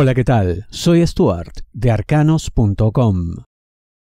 Hola, ¿qué tal? Soy Stuart de arcanos.com.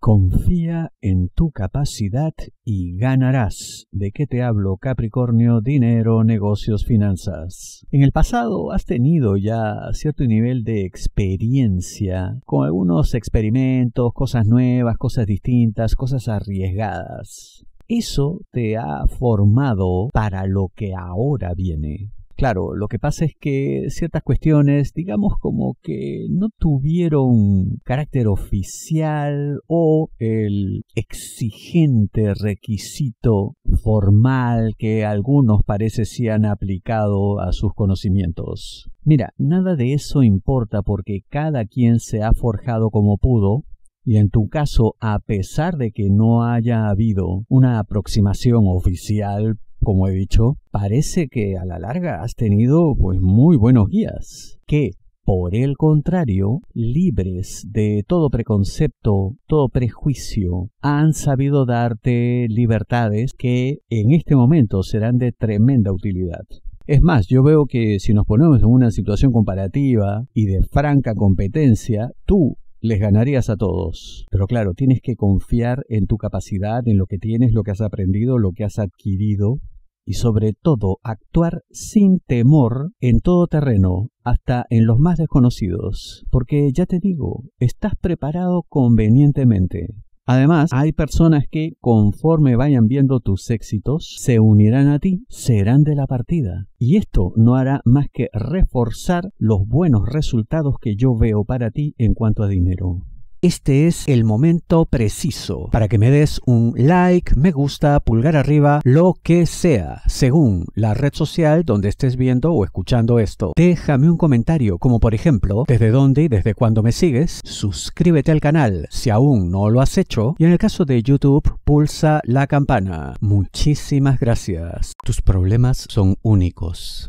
Confía en tu capacidad y ganarás. ¿De qué te hablo, Capricornio? Dinero, negocios, finanzas. En el pasado has tenido ya cierto nivel de experiencia con algunos experimentos, cosas nuevas, cosas distintas, cosas arriesgadas. Eso te ha formado para lo que ahora viene. Claro, lo que pasa es que ciertas cuestiones, digamos como que no tuvieron carácter oficial o el exigente requisito formal que algunos parece si han aplicado a sus conocimientos. Mira, nada de eso importa porque cada quien se ha forjado como pudo y en tu caso, a pesar de que no haya habido una aproximación oficial como he dicho, parece que a la larga has tenido pues muy buenos guías, que por el contrario, libres de todo preconcepto, todo prejuicio, han sabido darte libertades que en este momento serán de tremenda utilidad. Es más, yo veo que si nos ponemos en una situación comparativa y de franca competencia, tú les ganarías a todos. Pero claro, tienes que confiar en tu capacidad, en lo que tienes, lo que has aprendido, lo que has adquirido y sobre todo actuar sin temor en todo terreno, hasta en los más desconocidos, porque ya te digo, estás preparado convenientemente. Además, hay personas que, conforme vayan viendo tus éxitos, se unirán a ti, serán de la partida. Y esto no hará más que reforzar los buenos resultados que yo veo para ti en cuanto a dinero este es el momento preciso para que me des un like, me gusta, pulgar arriba, lo que sea, según la red social donde estés viendo o escuchando esto. Déjame un comentario, como por ejemplo, desde dónde y desde cuándo me sigues, suscríbete al canal si aún no lo has hecho y en el caso de YouTube, pulsa la campana. Muchísimas gracias. Tus problemas son únicos.